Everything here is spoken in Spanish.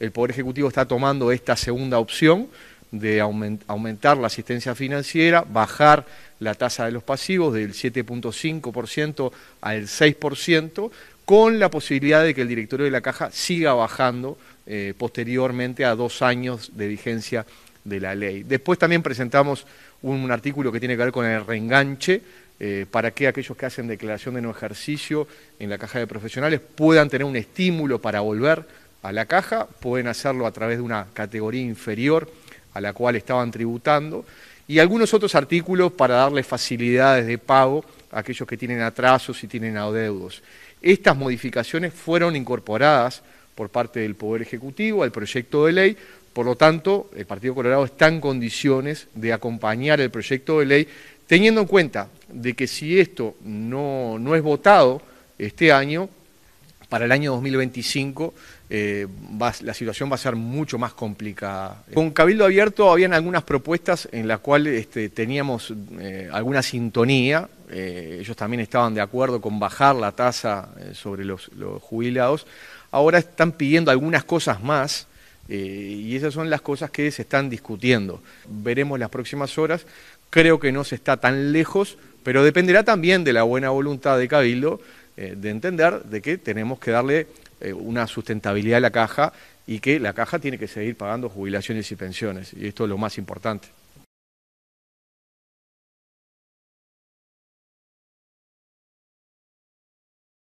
el Poder Ejecutivo está tomando esta segunda opción de aumentar la asistencia financiera, bajar la tasa de los pasivos del 7.5% al 6%, con la posibilidad de que el directorio de la caja siga bajando eh, posteriormente a dos años de vigencia de la ley. Después también presentamos un, artículo que tiene que ver con el reenganche, eh, para que aquellos que hacen declaración de no ejercicio en la caja de profesionales puedan tener un estímulo para volver a la caja, pueden hacerlo a través de una categoría inferior a la cual estaban tributando, y algunos otros artículos para darle facilidades de pago a aquellos que tienen atrasos y tienen adeudos. Estas modificaciones fueron incorporadas por parte del Poder Ejecutivo al proyecto de ley, por lo tanto, el Partido Colorado está en condiciones de acompañar el proyecto de ley, teniendo en cuenta de que si esto no, no es votado este año, para el año 2025 eh, la situación va a ser mucho más complicada. Con Cabildo Abierto habían algunas propuestas en las cuales este, teníamos eh, alguna sintonía, eh, ellos también estaban de acuerdo con bajar la tasa sobre los, los, jubilados, ahora están pidiendo algunas cosas más. y esas son las cosas que se están discutiendo. Veremos las próximas horas. Creo que no se está tan lejos, pero dependerá también de la buena voluntad de Cabildo eh, de entender de que tenemos que darle eh, una sustentabilidad a la caja y que la caja tiene que seguir pagando jubilaciones y pensiones, y esto es lo más importante.